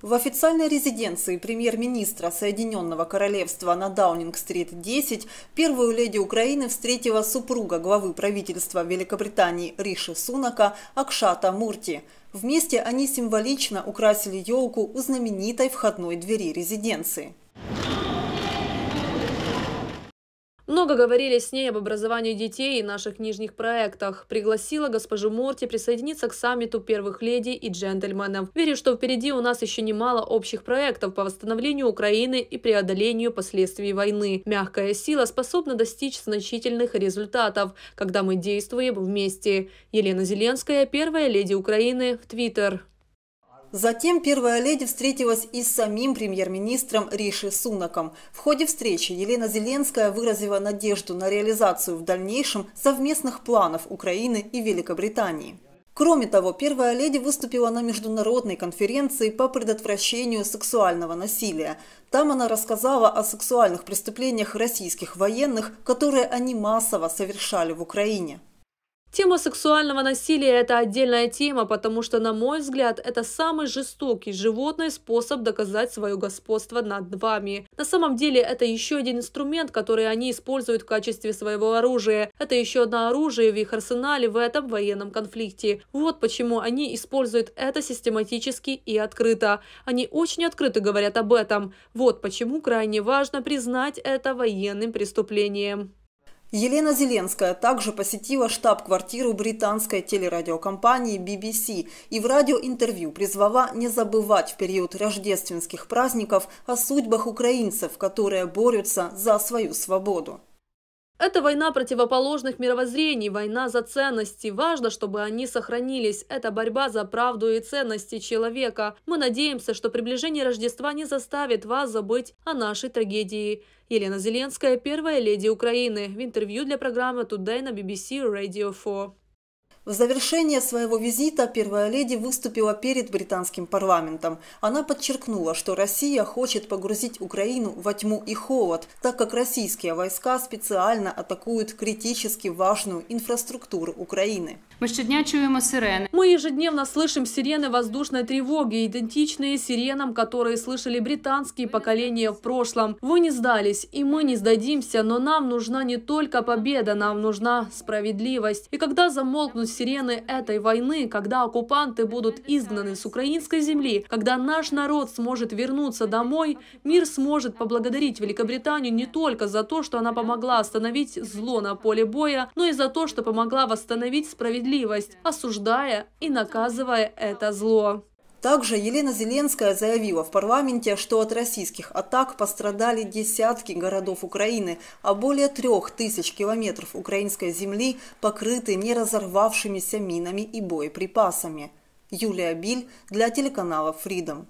В официальной резиденции премьер-министра Соединенного Королевства на Даунинг-стрит 10 первую леди Украины встретила супруга главы правительства Великобритании Риши Сунака Акшата Мурти. Вместе они символично украсили елку у знаменитой входной двери резиденции. Много говорили с ней об образовании детей и наших нижних проектах. Пригласила госпожу Морти присоединиться к саммиту первых леди и джентльменов. Верю, что впереди у нас еще немало общих проектов по восстановлению Украины и преодолению последствий войны. Мягкая сила способна достичь значительных результатов, когда мы действуем вместе. Елена Зеленская, первая леди Украины, в Твиттер. Затем первая леди встретилась и с самим премьер-министром Риши Сунаком. В ходе встречи Елена Зеленская выразила надежду на реализацию в дальнейшем совместных планов Украины и Великобритании. Кроме того, первая леди выступила на международной конференции по предотвращению сексуального насилия. Там она рассказала о сексуальных преступлениях российских военных, которые они массово совершали в Украине. Тема сексуального насилия – это отдельная тема, потому что, на мой взгляд, это самый жестокий животный способ доказать свое господство над вами. На самом деле, это еще один инструмент, который они используют в качестве своего оружия. Это еще одно оружие в их арсенале в этом военном конфликте. Вот почему они используют это систематически и открыто. Они очень открыто говорят об этом. Вот почему крайне важно признать это военным преступлением. Елена Зеленская также посетила штаб-квартиру британской телерадиокомпании BBC и в радиоинтервью призвала не забывать в период рождественских праздников о судьбах украинцев, которые борются за свою свободу. Это война противоположных мировоззрений, война за ценности. Важно, чтобы они сохранились. Это борьба за правду и ценности человека. Мы надеемся, что приближение Рождества не заставит вас забыть о нашей трагедии. Елена Зеленская, первая леди Украины, в интервью для программы Today на BBC Radio 4. В завершение своего визита первая леди выступила перед британским парламентом. Она подчеркнула, что Россия хочет погрузить Украину во тьму и холод, так как российские войска специально атакуют критически важную инфраструктуру Украины. Мы щодня чуем сирены. Мы ежедневно слышим сирены воздушной тревоги, идентичные сиренам, которые слышали британские поколения в прошлом. Вы не сдались, и мы не сдадимся, но нам нужна не только победа, нам нужна справедливость. И когда замолкнут сирены этой войны, когда оккупанты будут изгнаны с украинской земли, когда наш народ сможет вернуться домой, мир сможет поблагодарить Великобританию не только за то, что она помогла остановить зло на поле боя, но и за то, что помогла восстановить справедливость, осуждая и наказывая это зло. Также Елена Зеленская заявила в парламенте, что от российских атак пострадали десятки городов Украины, а более трех тысяч километров украинской земли покрыты неразорвавшимися минами и боеприпасами. Юлия Биль для телеканала Freedom.